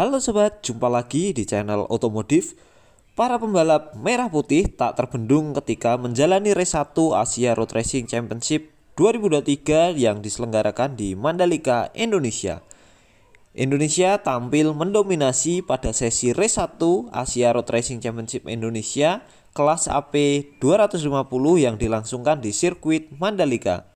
Halo sobat, jumpa lagi di channel Otomotif. Para pembalap merah putih tak terbendung ketika menjalani race 1 Asia Road Racing Championship 2023 yang diselenggarakan di Mandalika, Indonesia. Indonesia tampil mendominasi pada sesi race 1 Asia Road Racing Championship Indonesia kelas AP 250 yang dilangsungkan di sirkuit Mandalika.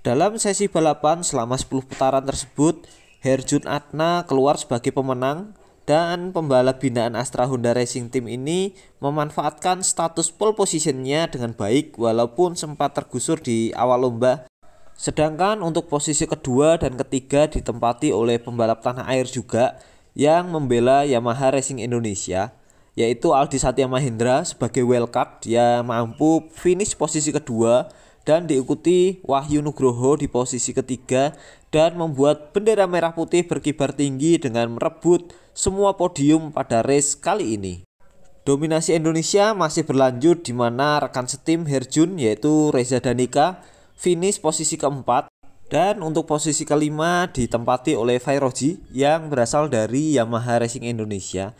Dalam sesi balapan selama 10 putaran tersebut, Herjun Atna keluar sebagai pemenang dan pembalap binaan Astra Honda Racing Team ini memanfaatkan status pole positionnya dengan baik walaupun sempat tergusur di awal lomba. Sedangkan untuk posisi kedua dan ketiga ditempati oleh pembalap tanah air juga yang membela Yamaha Racing Indonesia yaitu Aldi Satya Mahendra sebagai wildcard yang mampu finish posisi kedua dan diikuti Wahyu Nugroho di posisi ketiga dan membuat bendera merah putih berkibar tinggi dengan merebut semua podium pada race kali ini. Dominasi Indonesia masih berlanjut di mana rekan setim Herjun yaitu Reza Danika finish posisi keempat dan untuk posisi kelima ditempati oleh Fairoji yang berasal dari Yamaha Racing Indonesia.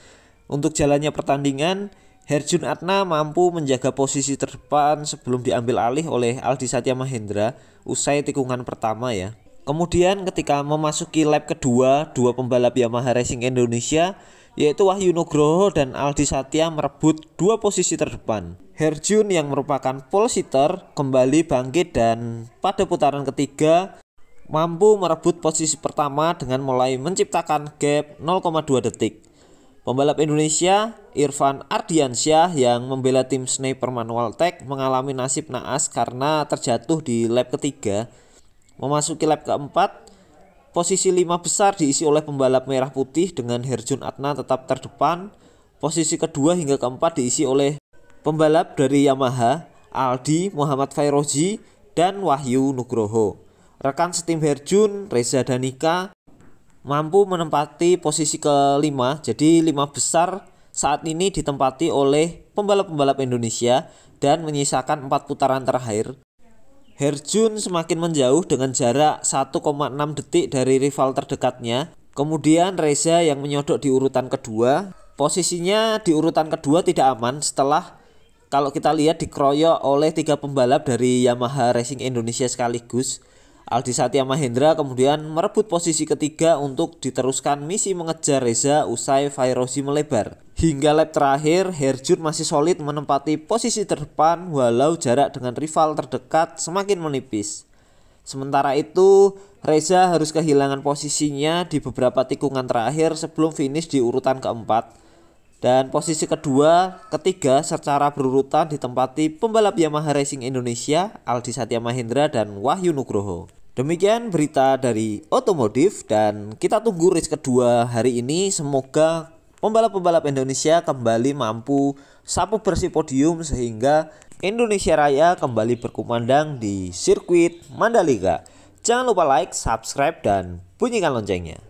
Untuk jalannya pertandingan, Herjun Atna mampu menjaga posisi terdepan sebelum diambil alih oleh Aldi Satya Mahendra usai tikungan pertama ya. Kemudian ketika memasuki lap kedua, dua pembalap Yamaha Racing Indonesia yaitu Wahyu Nugroho dan Aldi Satya merebut dua posisi terdepan. Herjun yang merupakan pole sitter kembali bangkit dan pada putaran ketiga mampu merebut posisi pertama dengan mulai menciptakan gap 0,2 detik. Pembalap Indonesia Irfan Ardiansyah yang membela tim Sniper Manual Tech mengalami nasib naas karena terjatuh di lap ketiga. Memasuki lap keempat, posisi lima besar diisi oleh pembalap merah putih dengan Herjun Atna tetap terdepan. Posisi kedua hingga keempat diisi oleh pembalap dari Yamaha Aldi Muhammad Fairozi dan Wahyu Nugroho. Rekan setim Herjun, Reza Danika, mampu menempati posisi kelima. Jadi lima besar saat ini ditempati oleh pembalap-pembalap Indonesia dan menyisakan empat putaran terakhir. Herjun semakin menjauh dengan jarak 1,6 detik dari rival terdekatnya. Kemudian Reza yang menyodok di urutan kedua. Posisinya di urutan kedua tidak aman setelah kalau kita lihat dikeroyok oleh tiga pembalap dari Yamaha Racing Indonesia sekaligus. Aldi Satya Mahendra kemudian merebut posisi ketiga untuk diteruskan misi mengejar Reza usai Fairozi melebar. Hingga lap terakhir, Herjun masih solid menempati posisi terdepan walau jarak dengan rival terdekat semakin menipis. Sementara itu, Reza harus kehilangan posisinya di beberapa tikungan terakhir sebelum finish di urutan keempat. Dan posisi kedua, ketiga secara berurutan ditempati pembalap Yamaha Racing Indonesia, Aldi Satya Mahendra dan Wahyu Nugroho. Demikian berita dari otomotif dan kita tunggu race kedua hari ini semoga pembalap-pembalap Indonesia kembali mampu sapu bersih podium sehingga Indonesia Raya kembali berkumandang di sirkuit Mandalika. Jangan lupa like, subscribe dan bunyikan loncengnya.